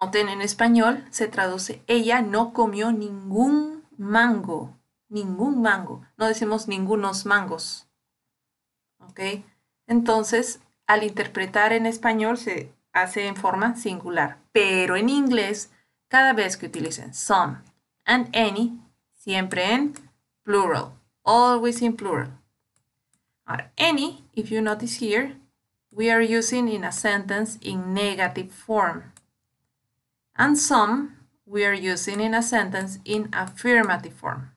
Noten en español, se traduce, ella no comió ningún mango, ningún mango. No decimos ningunos mangos. ¿Ok? Entonces, al interpretar en español se hace en forma singular. Pero en inglés, cada vez que utilicen some and any, siempre en plural. Always in plural. Ahora, any, if you notice here, we are using in a sentence in negative form and some we are using in a sentence in affirmative form.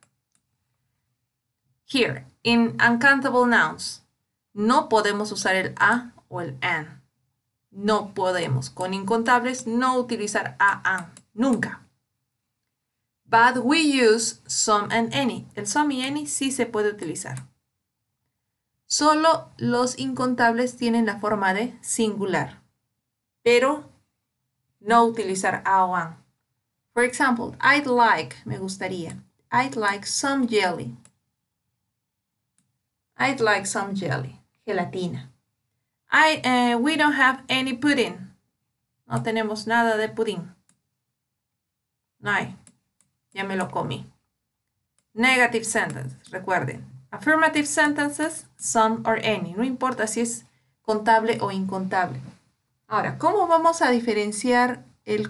Here, in uncountable nouns, no podemos usar el a o el an. No podemos. Con incontables, no utilizar a, an. Nunca. But we use some and any. El some y any sí se puede utilizar. Solo los incontables tienen la forma de singular. Pero no utilizar One. For example, I'd like, me gustaría. I'd like some jelly. I'd like some jelly, gelatina. I, eh, we don't have any pudding. No tenemos nada de pudding. No hay. Ya me lo comí. Negative sentence, recuerden. Affirmative sentences, some or any. No importa si es contable o incontable. Ahora, ¿cómo vamos a diferenciar eh,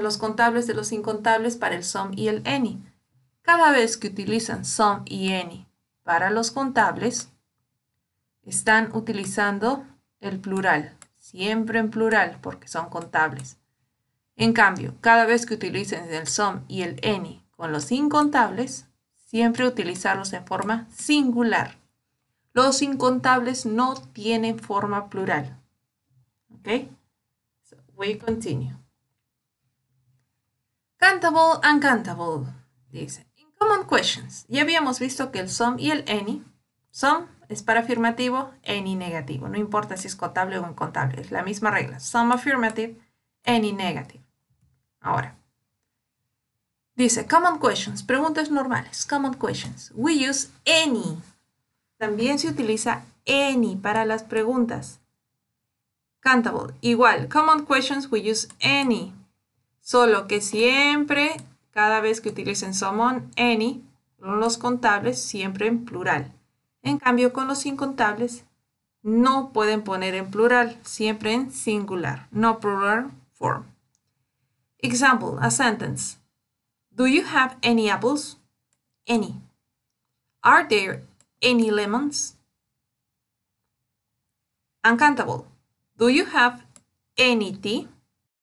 los contables de los incontables para el SOM y el ANY? Cada vez que utilizan SOM y ENI para los contables, están utilizando el plural, siempre en plural porque son contables. En cambio, cada vez que utilicen el SOM y el ENI con los incontables, siempre utilizarlos en forma singular. Los incontables no tienen forma plural, Okay, so we continue. Countable, uncountable, dice. In common questions, ya habíamos visto que el some y el any, some es para afirmativo, any negativo, no importa si es contable o incontable, es la misma regla. Some affirmative, any negative. Ahora, dice common questions, preguntas normales, common questions. We use any. También se utiliza any para las preguntas. Countable. Igual, common questions we use any. Solo que siempre, cada vez que utilicen someone, any, los contables siempre en plural. En cambio, con los incontables, no pueden poner en plural, siempre en singular, no plural form. Example, a sentence. Do you have any apples? Any. Are there any lemons? Uncountable. Do you have any tea?